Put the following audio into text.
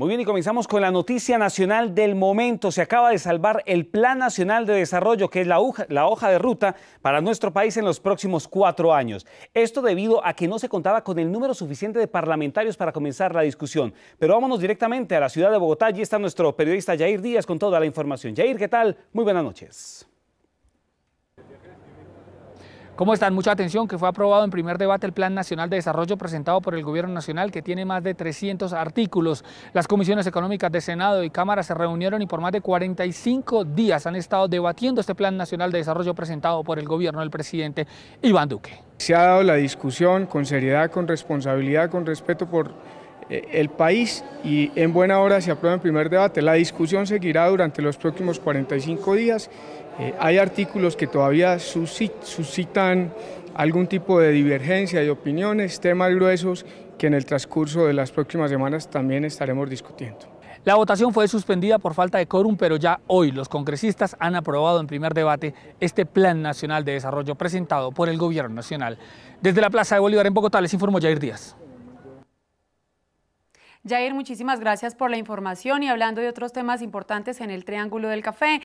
Muy bien, y comenzamos con la noticia nacional del momento. Se acaba de salvar el Plan Nacional de Desarrollo, que es la hoja, de ruta para nuestro país en los próximos cuatro años. Esto debido a que no se contaba con el número suficiente de parlamentarios para comenzar la discusión. Pero vámonos directamente a la ciudad de Bogotá. Allí está nuestro periodista Jair Díaz con toda la información. Jair, ¿qué tal? Muy buenas noches. ¿Cómo están? Mucha atención que fue aprobado en primer debate el Plan Nacional de Desarrollo presentado por el Gobierno Nacional que tiene más de 300 artículos. Las comisiones económicas de Senado y Cámara se reunieron y por más de 45 días han estado debatiendo este Plan Nacional de Desarrollo presentado por el Gobierno del presidente Iván Duque. Se ha dado la discusión con seriedad, con responsabilidad, con respeto por eh, el país y en buena hora se aprueba en primer debate. La discusión seguirá durante los próximos 45 días. Eh, hay artículos que todavía suscitan algún tipo de divergencia de opiniones, temas gruesos que en el transcurso de las próximas semanas también estaremos discutiendo. La votación fue suspendida por falta de quórum, pero ya hoy los congresistas han aprobado en primer debate este Plan Nacional de Desarrollo presentado por el Gobierno Nacional. Desde la Plaza de Bolívar en Bogotá les informó Jair Díaz. Jair, muchísimas gracias por la información y hablando de otros temas importantes en el Triángulo del Café,